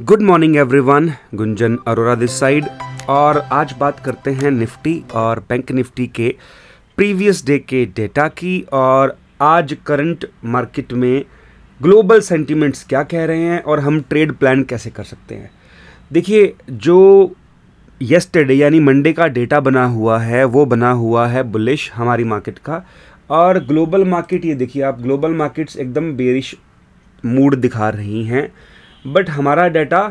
good morning everyone Gunjan Arora this side और आज बात करते हैं निफ्टी और बैंक निफ्टी के प्रीवियस डे के डेटा की और आज करंट मार्केट में ग्लोबल सेंटीमेंट्स क्या कह रहे हैं और हम ट्रेड प्लान कैसे कर सकते हैं देखिए जो येस्टरडे यानी मंडे का डेटा बना हुआ है वो बना हुआ है बुलिश हमारी मार्केट का और ग्लोबल मार्केट ये देखिए आप ग्लोबल मार्केट्स एकदम बेरिश मूड दिखा रही हैं बट हमारा डाटा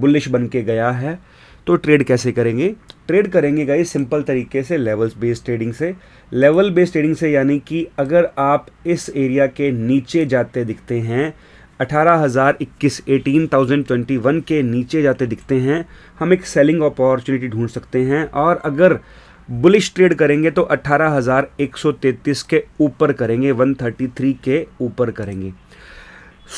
बुलिश बन के गया है तो ट्रेड कैसे करेंगे ट्रेड करेंगे गाइस सिंपल तरीके से लेवल्स बेस्ड ट्रेडिंग से लेवल बेस्ड ट्रेडिंग से यानी कि अगर आप इस एरिया के नीचे जाते दिखते हैं 18,021, 18,021 के नीचे जाते दिखते हैं हम एक सेलिंग अपॉर्चुनिटी ढूंढ सकते हैं और अगर बुलिश ट्रेड करेंगे तो 18,133 के ऊपर करेंगे 133 के ऊपर करेंगे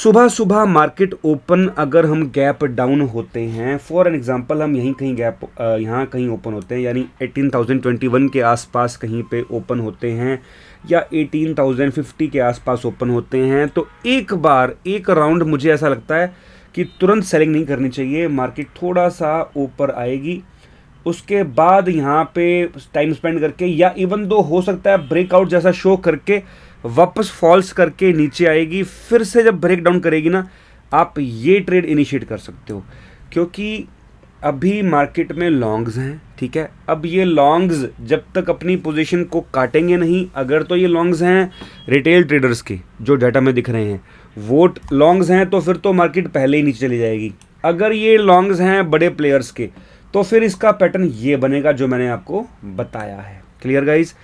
सुबह सुबह मार्केट ओपन अगर हम गैप डाउन होते हैं फॉर एन एग्जांपल हम यहीं कहीं गैप यहाँ कहीं ओपन होते हैं यानी 18,021 के आसपास कहीं पे ओपन होते हैं या 18,050 के आसपास ओपन होते हैं तो एक बार एक राउंड मुझे ऐसा लगता है कि तुरंत सेलिंग नहीं करनी चाहिए मार्केट थोड़ा सा ऊपर आएगी उसके बाद यहाँ पे टाइम स्पेंड करके या इवन दो हो सकता है ब्रेकआउट जैसा शो करके वापस फॉल्स करके नीचे आएगी फिर से जब ब्रेक डाउन करेगी ना आप ये ट्रेड इनिशिएट कर सकते हो क्योंकि अभी मार्केट में लॉन्ग्स हैं ठीक है अब ये लॉन्ग्स जब तक अपनी पोजीशन को काटेंगे नहीं अगर तो ये लॉन्ग्स हैं रिटेल ट्रेडर्स के जो डाटा में दिख रहे हैं वो लॉन्ग्स हैं तो फिर तो मार्केट पहले ही नीचे चली जाएगी अगर ये लॉन्ग्स हैं बड़े प्लेयर्स के तो फिर इसका पैटर्न ये बनेगा जो मैंने आपको बताया है क्लियर गाइज़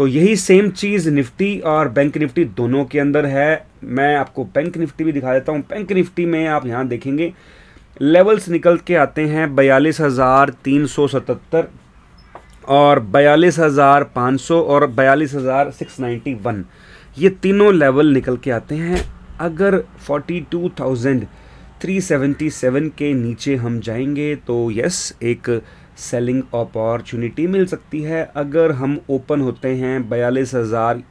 तो यही सेम चीज़ निफ्टी और बैंक निफ्टी दोनों के अंदर है मैं आपको बैंक निफ्टी भी दिखा देता हूँ बैंक निफ्टी में आप यहाँ देखेंगे लेवल्स निकल के आते हैं बयालीस हज़ार तीन सौ सतहत्तर और बयालीस हज़ार पाँच सौ और बयालीस हज़ार सिक्स नाइन्टी वन ये तीनों लेवल निकल के आते हैं अगर forty two thousand three seventy seven के नीचे हम जाएंगे तो यस एक सेलिंग अपॉर्चुनिटी मिल सकती है अगर हम ओपन होते हैं बयालीस हज़ार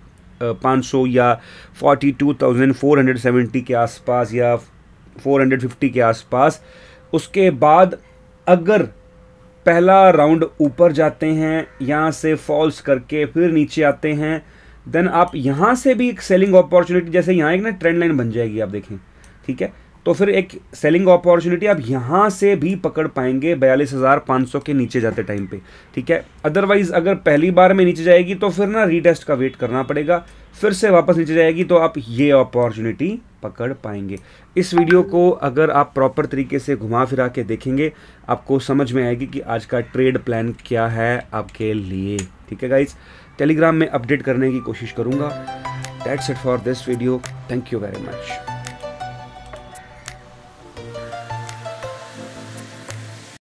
पाँच सौ या forty two thousand four hundred seventy के आसपास या फोर हंड्रेड फिफ्टी के आसपास उसके बाद अगर पहला राउंड ऊपर जाते हैं यहाँ से फॉल्स करके फिर नीचे आते हैं देन आप यहाँ से भी एक सेलिंग अपॉर्चुनिटी जैसे यहाँ एक ना ट्रेंड लाइन बन जाएगी आप देखें ठीक है तो फिर एक सेलिंग अपॉर्चुनिटी आप यहाँ से भी पकड़ पाएंगे बयालीस हज़ार पाँच सौ के नीचे जाते टाइम पे ठीक है अदरवाइज़ अगर पहली बार में नीचे जाएगी तो फिर ना रीटेस्ट का वेट करना पड़ेगा फिर से वापस नीचे जाएगी तो आप ये अपॉर्चुनिटी पकड़ पाएंगे इस वीडियो को अगर आप प्रॉपर तरीके से घुमा फिरा के देखेंगे आपको समझ में आएगी कि आज का ट्रेड प्लान क्या है आपके लिए ठीक है गाइज टेलीग्राम में अपडेट करने की कोशिश करूँगा that's it for this video thank you very much